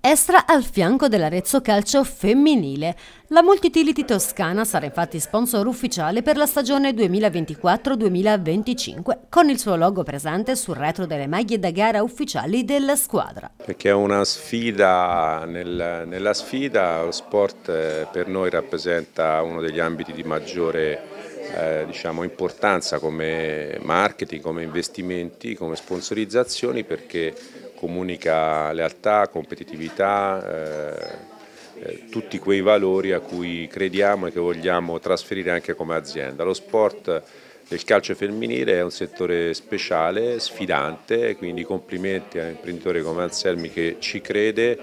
Estra al fianco dell'Arezzo Calcio femminile. La Multitility Toscana sarà infatti sponsor ufficiale per la stagione 2024-2025, con il suo logo presente sul retro delle maglie da gara ufficiali della squadra. Perché è una sfida, nel, nella sfida lo sport eh, per noi rappresenta uno degli ambiti di maggiore eh, diciamo, importanza come marketing, come investimenti, come sponsorizzazioni perché comunica lealtà, competitività, eh, eh, tutti quei valori a cui crediamo e che vogliamo trasferire anche come azienda. Lo sport del calcio femminile è un settore speciale, sfidante, quindi complimenti a un imprenditore come Anselmi che ci crede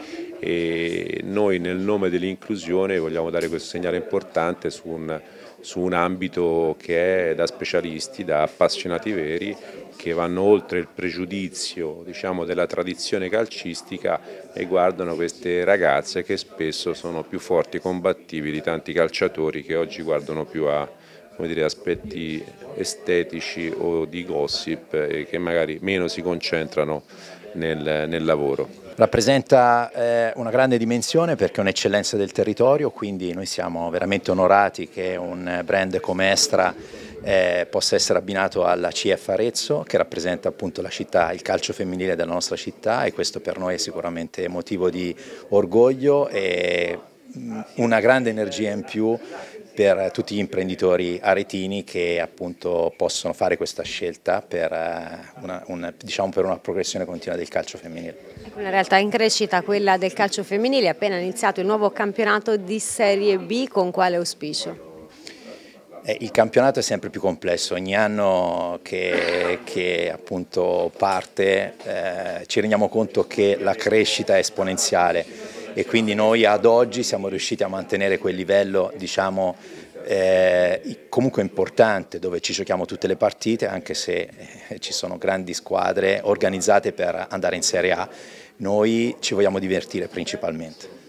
e noi nel nome dell'inclusione vogliamo dare questo segnale importante su un, su un ambito che è da specialisti, da appassionati veri che vanno oltre il pregiudizio diciamo, della tradizione calcistica e guardano queste ragazze che spesso sono più forti e combattivi di tanti calciatori che oggi guardano più a dire, aspetti estetici o di gossip e che magari meno si concentrano nel, nel lavoro. Rappresenta eh, una grande dimensione perché è un'eccellenza del territorio, quindi noi siamo veramente onorati che un brand come Estra eh, possa essere abbinato alla CF Arezzo che rappresenta appunto la città, il calcio femminile della nostra città e questo per noi è sicuramente motivo di orgoglio e mm, una grande energia in più per tutti gli imprenditori aretini che appunto possono fare questa scelta per eh, una, una, diciamo per una progressione continua del calcio femminile. Una ecco, realtà in crescita quella del calcio femminile, appena iniziato il nuovo campionato di Serie B, con quale auspicio? Eh, il campionato è sempre più complesso, ogni anno che, che appunto parte eh, ci rendiamo conto che la crescita è esponenziale e quindi noi ad oggi siamo riusciti a mantenere quel livello diciamo, eh, comunque importante dove ci giochiamo tutte le partite anche se eh, ci sono grandi squadre organizzate per andare in Serie A, noi ci vogliamo divertire principalmente.